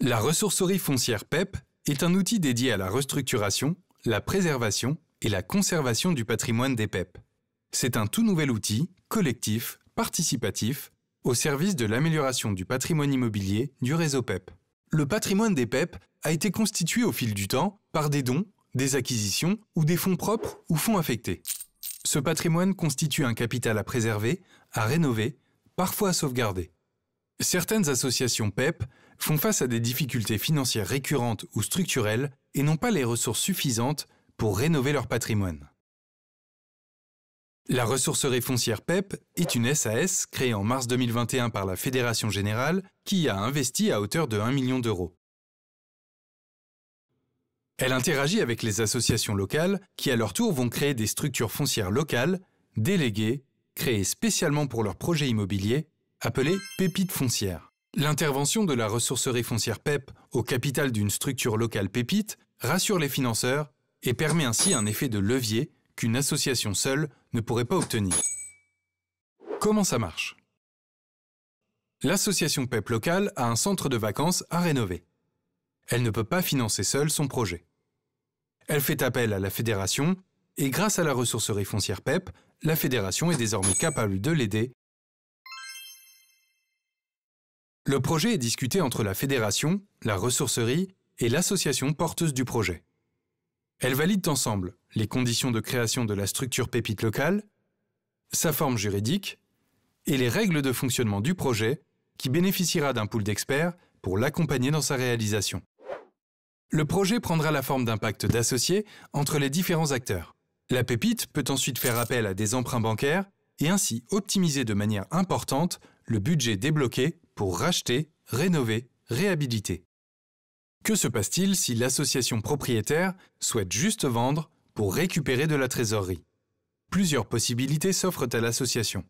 La ressourcerie foncière PEP e est un outil dédié à la restructuration, la préservation et la conservation du patrimoine des PEP. E C'est un tout nouvel outil, collectif, participatif, au service de l'amélioration du patrimoine immobilier du réseau PEP. E Le patrimoine des PEP a été constitué au fil du temps par des dons, des acquisitions ou des fonds propres ou fonds affectés. Ce patrimoine constitue un capital à préserver, à rénover, parfois à sauvegarder. Certaines associations PEP e font face à des difficultés financières récurrentes ou structurelles et n'ont pas les ressources suffisantes pour rénover leur patrimoine. La ressourcerie foncière PEP e est une SAS créée en mars 2021 par la Fédération Générale qui y a investi à hauteur de 1 million d'euros. Elle interagit avec les associations locales qui à leur tour vont créer des structures foncières locales, déléguées, créées spécialement pour leurs projets immobiliers appelée pépite foncière. L'intervention de la ressourcerie foncière PEP e au capital d'une structure locale pépite rassure les financeurs et permet ainsi un effet de levier qu'une association seule ne pourrait pas obtenir. Comment ça marche L'association PEP e locale a un centre de vacances à rénover. Elle ne peut pas financer seule son projet. Elle fait appel à la fédération et grâce à la ressourcerie foncière PEP, e la fédération est désormais capable de l'aider Le projet est discuté entre la fédération, la ressourcerie et l'association porteuse du projet. Elles valident ensemble les conditions de création de la structure pépite locale, sa forme juridique et les règles de fonctionnement du projet qui bénéficiera d'un pool d'experts pour l'accompagner dans sa réalisation. Le projet prendra la forme d'un pacte d'associés entre les différents acteurs. La pépite peut ensuite faire appel à des emprunts bancaires et ainsi optimiser de manière importante le budget débloqué pour racheter, rénover, réhabiliter. Que se passe-t-il si l'association propriétaire souhaite juste vendre pour récupérer de la trésorerie Plusieurs possibilités s'offrent à l'association.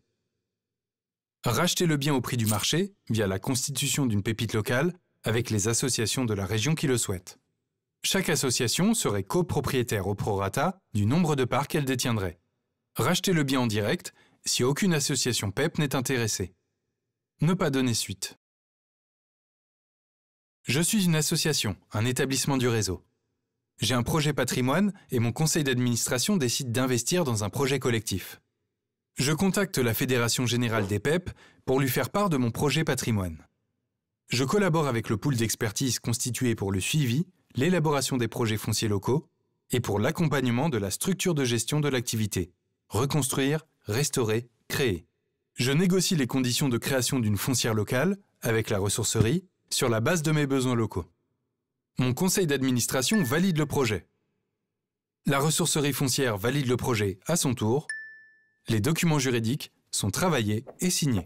Racheter le bien au prix du marché via la constitution d'une pépite locale avec les associations de la région qui le souhaitent. Chaque association serait copropriétaire au prorata du nombre de parts qu'elle détiendrait. Racheter le bien en direct si aucune association PEP e n'est intéressée. Ne pas donner suite. Je suis une association, un établissement du réseau. J'ai un projet patrimoine et mon conseil d'administration décide d'investir dans un projet collectif. Je contacte la Fédération générale des PEP e pour lui faire part de mon projet patrimoine. Je collabore avec le pool d'expertise constitué pour le suivi, l'élaboration des projets fonciers locaux et pour l'accompagnement de la structure de gestion de l'activité, reconstruire, restaurer, créer. Je négocie les conditions de création d'une foncière locale, avec la ressourcerie, sur la base de mes besoins locaux. Mon conseil d'administration valide le projet. La ressourcerie foncière valide le projet à son tour. Les documents juridiques sont travaillés et signés.